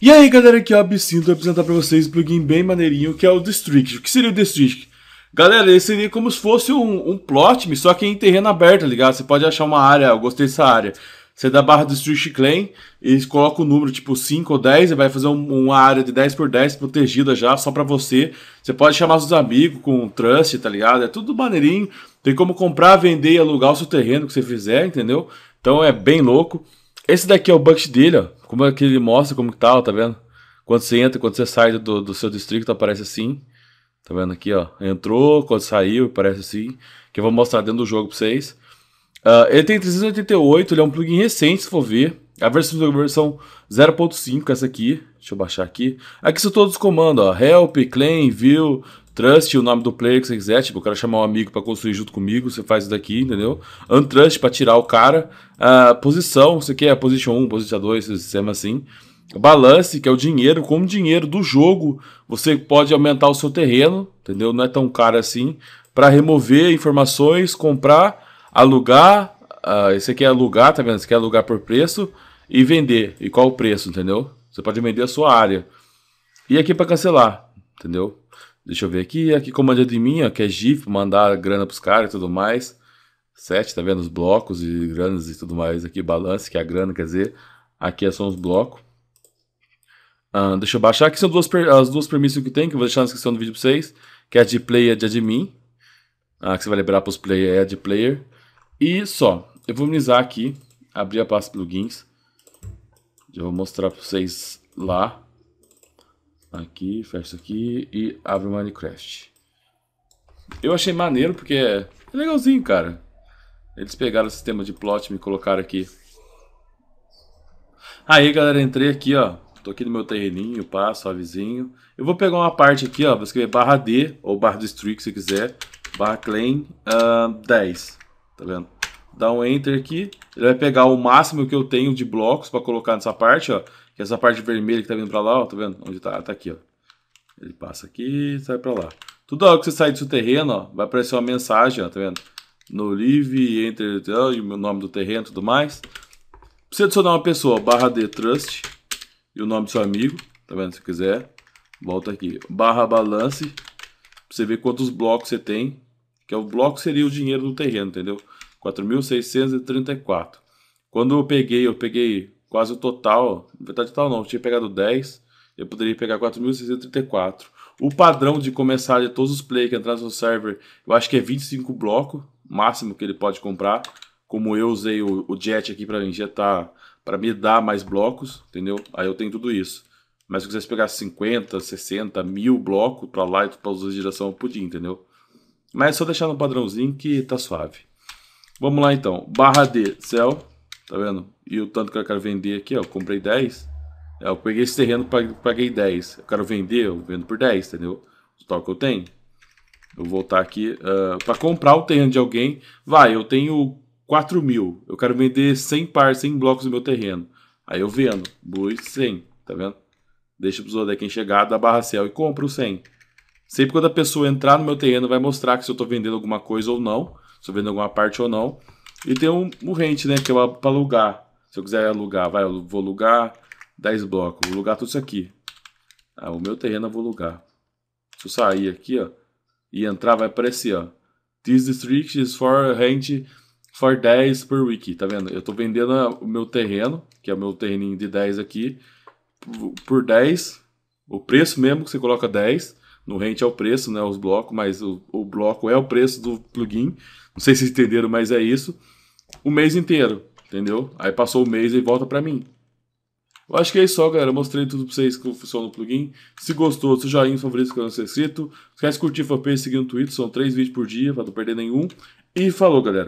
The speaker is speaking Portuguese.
E aí galera, aqui é o Absinto, vou apresentar para vocês um plugin bem maneirinho que é o District. O que seria o District? Galera, ele seria como se fosse um, um plot, só que em terreno aberto, tá ligado? Você pode achar uma área, eu gostei dessa área. Você dá barra District Claim, eles colocam o número tipo 5 ou 10 e vai fazer um, uma área de 10 por 10 protegida já, só para você. Você pode chamar seus amigos com trust, tá ligado? É tudo maneirinho. Tem como comprar, vender e alugar o seu terreno que você fizer, entendeu? Então é bem louco. Esse daqui é o bucket dele, ó. Como é que ele mostra como que tá, ó, tá vendo? Quando você entra, quando você sai do, do seu distrito, aparece assim. Tá vendo aqui, ó? Entrou, quando saiu, aparece assim. Que eu vou mostrar dentro do jogo pra vocês. Uh, ele tem 388, ele é um plugin recente, se for ver. A versão, versão 0.5, essa aqui, deixa eu baixar aqui. Aqui são todos os comandos, ó, help, claim, view, Trust, o nome do player que você quiser, tipo, eu quero chamar um amigo para construir junto comigo, você faz isso daqui, entendeu? Untrust para tirar o cara. Uh, posição, você quer é position 1, position 2, sistema assim. Balance, que é o dinheiro, como dinheiro do jogo, você pode aumentar o seu terreno, entendeu? Não é tão caro assim. Para remover informações, comprar, alugar. Uh, esse aqui é alugar, tá vendo? aqui quer é alugar por preço e vender. E qual o preço, entendeu? Você pode vender a sua área. E aqui para cancelar, entendeu? Deixa eu ver aqui. Aqui comando é de mim, que é GIF, mandar grana pros caras e tudo mais. sete tá vendo? Os blocos e granas e tudo mais. Aqui balance, que é a grana, quer dizer. Aqui é são os blocos. Ah, deixa eu baixar. Aqui são duas as duas permissões que tem, que eu vou deixar na descrição do vídeo pra vocês. Que é a de player e a de admin. Ah, que você vai liberar para os player é a de player. E só. Eu vou minimizar aqui. Abrir a pasta plugins. Eu vou mostrar para vocês lá. Aqui, fecha aqui e abre o Minecraft. Eu achei maneiro porque é, é legalzinho, cara. Eles pegaram o sistema de plot e me colocaram aqui. Aí, galera, entrei aqui, ó. Tô aqui no meu terreninho, pá, suavezinho. Eu vou pegar uma parte aqui, ó. Vou escrever barra D, ou barra do Streak, se quiser. Barra claim uh, 10. Tá vendo? dar um enter aqui, ele vai pegar o máximo que eu tenho de blocos para colocar nessa parte, ó, que é essa parte vermelha que tá vindo para lá, ó, tá vendo? Onde tá? Tá aqui, ó. Ele passa aqui e sai para lá. Toda hora que você sair do seu terreno, ó, vai aparecer uma mensagem, ó, tá vendo? No live, enter, tá, e o nome do terreno e tudo mais. precisa adicionar uma pessoa, barra de trust e o nome do seu amigo, tá vendo? Se quiser, volta aqui, barra balance, pra você ver quantos blocos você tem, que é o bloco seria o dinheiro do terreno, entendeu? 4.634. Quando eu peguei, eu peguei quase o total, na verdade total não, eu tinha pegado 10, eu poderia pegar 4.634. O padrão de começar de todos os players que entrar no server, eu acho que é 25 blocos, máximo que ele pode comprar. Como eu usei o, o Jet aqui para injetar, para me dar mais blocos, entendeu? Aí eu tenho tudo isso. Mas se eu quisesse pegar 50, 60, mil blocos para lá e para de direção, eu podia, entendeu? Mas é só deixar no padrãozinho que tá suave. Vamos lá então, barra D, céu, tá vendo? E o tanto que eu quero vender aqui, ó, comprei 10. É, eu peguei esse terreno, paguei 10. Eu quero vender, eu vendo por 10, entendeu? Tá o estoque que eu tenho. Eu vou voltar aqui uh, ah, para comprar o terreno de alguém. Vai, eu tenho 4 mil. Eu quero vender 100 par, 100 blocos do meu terreno. Aí eu vendo, bus 100, tá vendo? Deixa o Zodé quem chegar, dá barra céu e compra o 100. Sempre quando a pessoa entrar no meu terreno, vai mostrar que se eu estou vendendo alguma coisa ou não estou vendo alguma parte ou não. E tem um, o rent, né? Que é para alugar. Se eu quiser alugar, vai, eu vou alugar 10 blocos. Vou alugar tudo isso aqui. Ah, o meu terreno eu vou alugar. Se eu sair aqui, ó, e entrar, vai aparecer, ó. This district is for rent for 10 per week, tá vendo? Eu tô vendendo ah, o meu terreno, que é o meu terreninho de 10 aqui, por 10, o preço mesmo que você coloca 10, no rente é o preço, né? Os blocos, mas o, o bloco é o preço do plugin. Não sei se entenderam, mas é isso. O mês inteiro, entendeu? Aí passou o mês e volta para mim. Eu acho que é isso só, galera. Eu mostrei tudo pra vocês como funciona o plugin. Se gostou, seu joinha, é favorito, canal, se inscrito. Esquece quer curtir, e seguir no Twitter. São três vídeos por dia, pra não perder nenhum. E falou, galera.